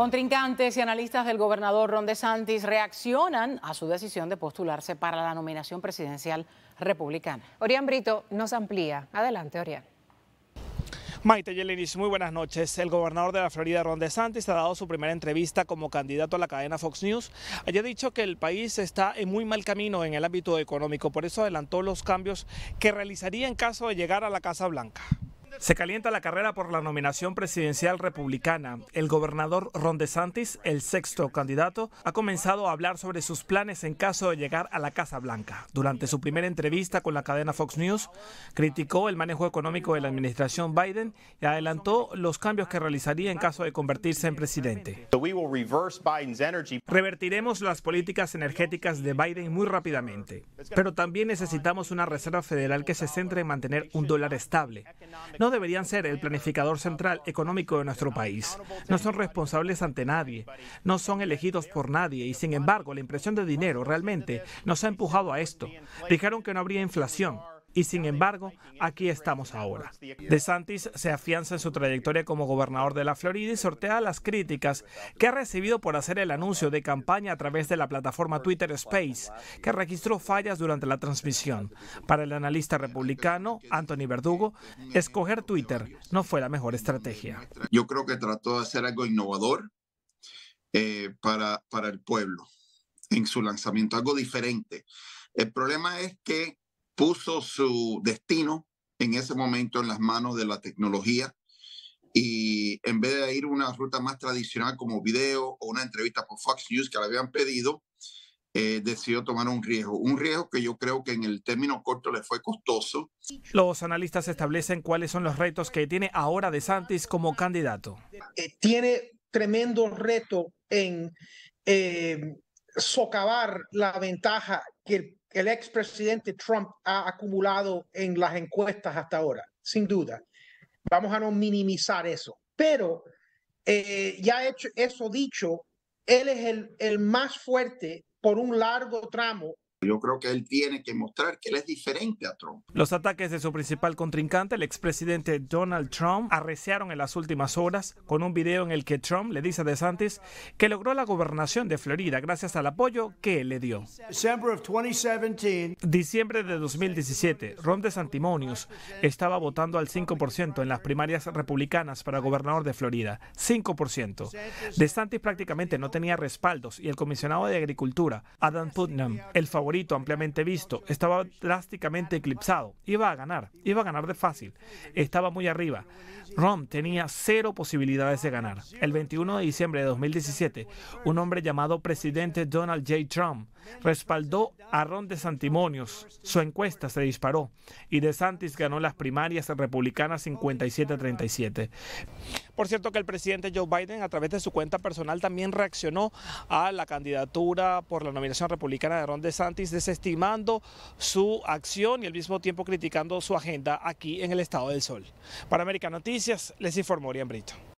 Contrincantes y analistas del gobernador Ron DeSantis reaccionan a su decisión de postularse para la nominación presidencial republicana. Orián Brito nos amplía. Adelante, Orián. Maite Yelinis, muy buenas noches. El gobernador de la Florida, Ron DeSantis, ha dado su primera entrevista como candidato a la cadena Fox News. Haya ha dicho que el país está en muy mal camino en el ámbito económico, por eso adelantó los cambios que realizaría en caso de llegar a la Casa Blanca. Se calienta la carrera por la nominación presidencial republicana. El gobernador Ron DeSantis, el sexto candidato, ha comenzado a hablar sobre sus planes en caso de llegar a la Casa Blanca. Durante su primera entrevista con la cadena Fox News, criticó el manejo económico de la administración Biden y adelantó los cambios que realizaría en caso de convertirse en presidente. Revertiremos las políticas energéticas de Biden muy rápidamente, pero también necesitamos una reserva federal que se centre en mantener un dólar estable no deberían ser el planificador central económico de nuestro país. No son responsables ante nadie, no son elegidos por nadie y sin embargo la impresión de dinero realmente nos ha empujado a esto. Dijeron que no habría inflación. Y sin embargo, aquí estamos ahora. De DeSantis se afianza en su trayectoria como gobernador de la Florida y sortea las críticas que ha recibido por hacer el anuncio de campaña a través de la plataforma Twitter Space, que registró fallas durante la transmisión. Para el analista republicano Anthony Verdugo, escoger Twitter no fue la mejor estrategia. Yo creo que trató de hacer algo innovador eh, para, para el pueblo en su lanzamiento, algo diferente. El problema es que puso su destino en ese momento en las manos de la tecnología y en vez de ir una ruta más tradicional como video o una entrevista por Fox News que le habían pedido, eh, decidió tomar un riesgo, un riesgo que yo creo que en el término corto le fue costoso. Los analistas establecen cuáles son los retos que tiene ahora DeSantis como candidato. Eh, tiene tremendo reto en eh, socavar la ventaja que el el expresidente Trump ha acumulado en las encuestas hasta ahora, sin duda. Vamos a no minimizar eso. Pero eh, ya hecho eso dicho, él es el, el más fuerte por un largo tramo yo creo que él tiene que mostrar que él es diferente a Trump. Los ataques de su principal contrincante, el expresidente Donald Trump, arreciaron en las últimas horas con un video en el que Trump le dice a DeSantis que logró la gobernación de Florida gracias al apoyo que le dio. Diciembre de 2017, Ron DeSantimonius estaba votando al 5% en las primarias republicanas para gobernador de Florida. 5%. DeSantis prácticamente no tenía respaldos y el comisionado de Agricultura, Adam Putnam, el favorito ampliamente visto, estaba drásticamente eclipsado. Iba a ganar, iba a ganar de fácil. Estaba muy arriba. Rom tenía cero posibilidades de ganar. El 21 de diciembre de 2017, un hombre llamado presidente Donald J. Trump respaldó a Ron De Santimonios. Su encuesta se disparó y De DeSantis ganó las primarias republicanas 57-37. Por cierto que el presidente Joe Biden a través de su cuenta personal también reaccionó a la candidatura por la nominación republicana de Ron DeSantis desestimando su acción y al mismo tiempo criticando su agenda aquí en el Estado del Sol. Para América Noticias, les informó Orián Brito.